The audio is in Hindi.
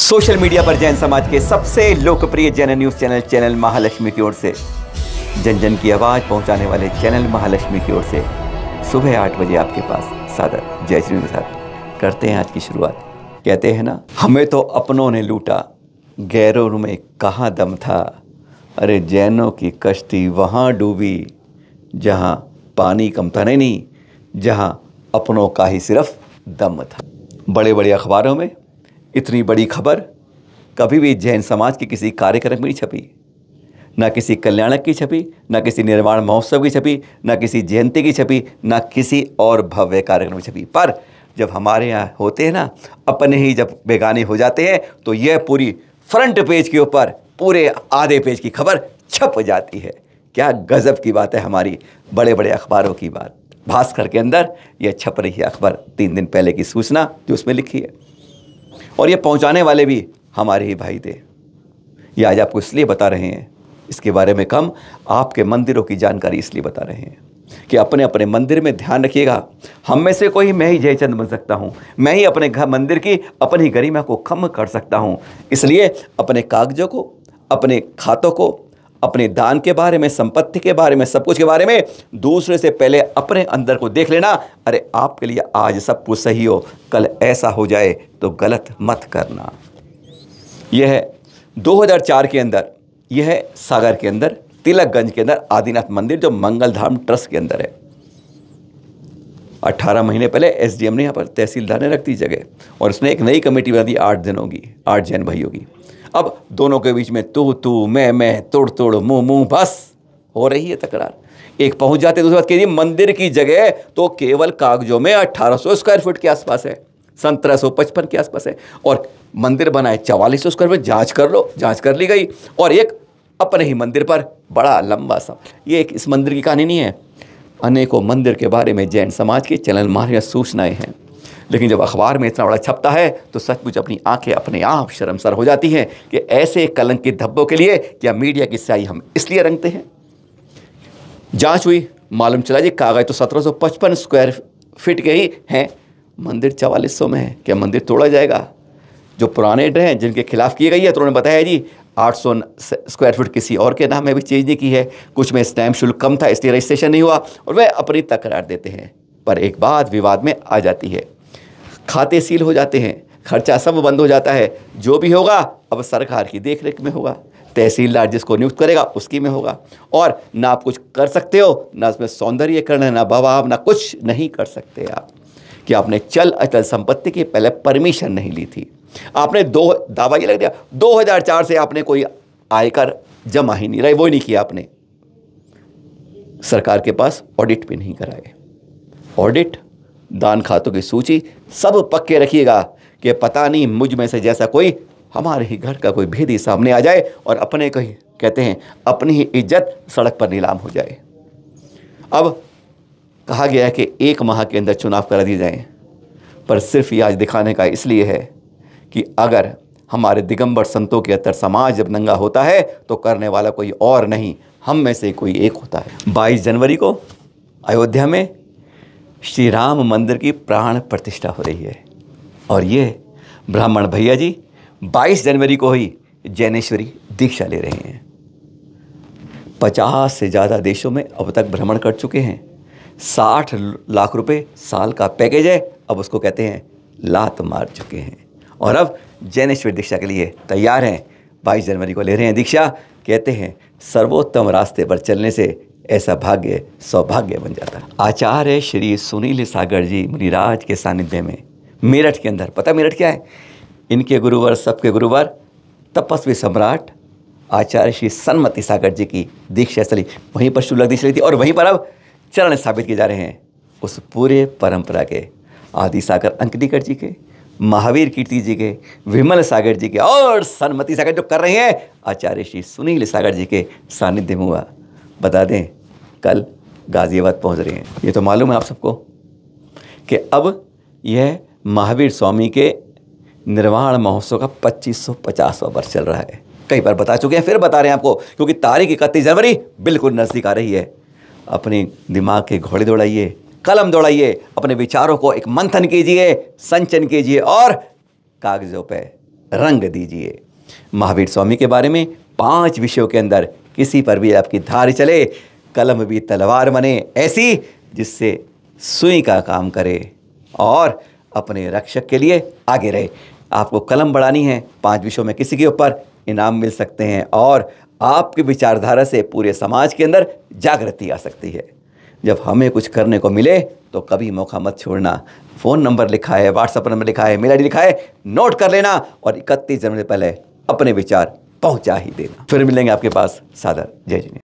सोशल मीडिया पर जैन समाज के सबसे लोकप्रिय Jain news channel channel Mahalakshmi की ओर से जन जन की आवाज़ पहुंचाने वाले चैनल महालक्ष्मी की ओर से सुबह आठ बजे आपके पास सादर जय श्री प्रसाद करते हैं आज की शुरुआत कहते हैं ना हमें तो अपनों ने लूटा गैरों में कहाँ दम था अरे जैनों की कश्ती वहाँ डूबी जहाँ पानी कम था नहीं जहाँ अपनों का ही सिर्फ दम था बड़े बड़े अखबारों में इतनी बड़ी खबर कभी भी जैन समाज के किसी कार्यक्रम में नहीं छपी न किसी कल्याणक की छपी न किसी निर्माण महोत्सव की छपी न किसी जयंती की छपी न किसी और भव्य कार्यक्रम की छपी पर जब हमारे यहाँ होते हैं ना अपने ही जब बेगाने हो जाते हैं तो यह पूरी फ्रंट पेज के ऊपर पूरे आधे पेज की खबर छप जाती है क्या गजब की बात है हमारी बड़े बड़े अखबारों की बात भास्कर के अंदर यह छप रही है अखबार तीन दिन पहले की सूचना जो उसमें लिखी है और ये पहुंचाने वाले भी हमारे ही भाई थे ये आज आपको इसलिए बता रहे हैं इसके बारे में कम आपके मंदिरों की जानकारी इसलिए बता रहे हैं कि अपने अपने मंदिर में ध्यान रखिएगा हम में से कोई मैं ही जयचंद बन सकता हूँ मैं ही अपने घर मंदिर की अपनी गरिमा को खम कर सकता हूँ इसलिए अपने कागजों को अपने खातों को अपने दान के बारे में संपत्ति के बारे में सब कुछ के बारे में दूसरे से पहले अपने अंदर को देख लेना अरे आपके लिए आज सब कुछ सही हो कल ऐसा हो जाए तो गलत मत करना यह है 2004 के अंदर यह है सागर के अंदर तिलकगंज के अंदर आदिनाथ मंदिर जो मंगल धाम ट्रस्ट के अंदर है 18 महीने पहले एसडीएम ने यहाँ पर तहसीलदार ने रख दी जगह और उसने एक नई कमेटी बना दी आठ दिनों की आठ जैन भाइयों की अब दोनों के बीच में तू तू मैं मैं तोड़ तोड़ मुँह मुँह बस हो रही है तकरार एक पहुंच जाते दूसरी बात कहिए मंदिर की जगह तो केवल कागजों में 1800 स्क्वायर फुट के आसपास है सत्रह सौ पचपन के आसपास है और मंदिर बनाए चवालीस सौ स्क्वायर फुट जाँच कर लो जाँच कर ली गई और एक अपने ही मंदिर पर बड़ा लंबा सा ये एक इस मंदिर की कहानी नहीं है अनेकों मंदिर के बारे में जैन समाज के चलन मार्ग सूचनाएं हैं लेकिन जब अखबार में इतना बड़ा छपता है तो सचमुच अपनी आंखें अपने आप शर्मसार हो जाती हैं कि ऐसे कलंक के धब्बों के लिए क्या मीडिया की स्याही हम इसलिए रंगते हैं जांच हुई मालूम चला जी कागज तो 1755 स्क्वायर फिट के ही हैं मंदिर चवालीस में है क्या मंदिर तोड़ा जाएगा जो पुराने ड्रे हैं जिनके खिलाफ की गई है तो उन्होंने बताया जी 800 स्क्वायर फीट किसी और के नाम में भी चेंज नहीं की है कुछ में स्टैम्प शुल्क कम था इसलिए रजिस्ट्रेशन नहीं हुआ और वह अपनी तकरार देते हैं पर एक बात विवाद में आ जाती है खाते सील हो जाते हैं खर्चा सब बंद हो जाता है जो भी होगा अब सरकार की देख रेख में होगा तहसीलदार जिसको नियुक्त करेगा उसकी में होगा और ना आप कुछ कर सकते हो ना उसमें सौंदर्यकरण है ना बवाब ना कुछ नहीं कर सकते आप कि आपने चल अचल संपत्ति की पहले परमिशन नहीं ली थी आपने दो दावा ये लग दिया 2004 से आपने कोई आयकर जमा ही नहीं रही वो ही नहीं किया आपने सरकार के पास ऑडिट भी नहीं कराए ऑडिट दान खातों की सूची सब पक्के रखिएगा कि पता नहीं मुझ में से जैसा कोई हमारे ही घर का कोई भेदी सामने आ जाए और अपने को कहते हैं अपनी ही इज्जत सड़क पर नीलाम हो जाए अब कहा गया है कि एक माह के अंदर चुनाव करा दिए जाएं पर सिर्फ ये आज दिखाने का इसलिए है कि अगर हमारे दिगंबर संतों के अंतर समाज जब नंगा होता है तो करने वाला कोई और नहीं हम में से कोई एक होता है 22 जनवरी को अयोध्या में श्री राम मंदिर की प्राण प्रतिष्ठा हो रही है और ये ब्राह्मण भैया जी 22 जनवरी को ही जैनेश्वरी दीक्षा ले रहे हैं 50 से ज़्यादा देशों में अब तक भ्रमण कर चुके हैं 60 लाख रुपए साल का पैकेज है अब उसको कहते हैं लात मार चुके हैं और अब जैनेश्वरी दीक्षा के लिए तैयार हैं 22 जनवरी को ले रहे हैं दीक्षा कहते हैं सर्वोत्तम रास्ते पर चलने से ऐसा भाग्य सौभाग्य बन जाता है आचार्य श्री सुनील सागर जी मुनिराज के सानिध्य में मेरठ के अंदर पता मेरठ क्या है इनके गुरुवर सबके गुरुवर तपस्वी सम्राट आचार्य श्री सन्मति सागर जी की दीक्षा स्थली वहीं पर शुल्क दीक्षा थी और वहीं पर अब चरण स्थापित किए जा रहे हैं उस पूरे परंपरा के आदि सागर अंकनीकर जी के महावीर कीर्ति जी के विमल सागर जी के और सन्मति सागर जो कर रहे हैं आचार्य श्री सुनील सागर जी के सानिध्य में हुआ बता दें कल गाज़ियाबाद पहुंच रहे हैं ये तो मालूम है आप सबको कि अब यह महावीर स्वामी के निर्वाण महोत्सव का पच्चीस सौ वर्ष चल रहा है कई बार बता चुके हैं फिर बता रहे हैं आपको क्योंकि तारीख इकतीस जनवरी बिल्कुल नज़दीक आ रही है अपने दिमाग के घोड़े दौड़ाइए कलम दौड़ाइए अपने विचारों को एक मंथन कीजिए संचन कीजिए और कागज़ों पर रंग दीजिए महावीर स्वामी के बारे में पांच विषयों के अंदर किसी पर भी आपकी धार चले कलम भी तलवार बने ऐसी जिससे सुई का काम करे और अपने रक्षक के लिए आगे रहे आपको कलम बढ़ानी है पांच विषयों में किसी के ऊपर इनाम मिल सकते हैं और आपकी विचारधारा से पूरे समाज के अंदर जागृति आ सकती है जब हमें कुछ करने को मिले तो कभी मौका मत छोड़ना फ़ोन नंबर लिखा है व्हाट्सअप नंबर लिखा है मेल आई लिखा है नोट कर लेना और इकतीस जनवरी पहले अपने विचार पहुंचा ही देना फिर मिलेंगे आपके पास सादर जय जी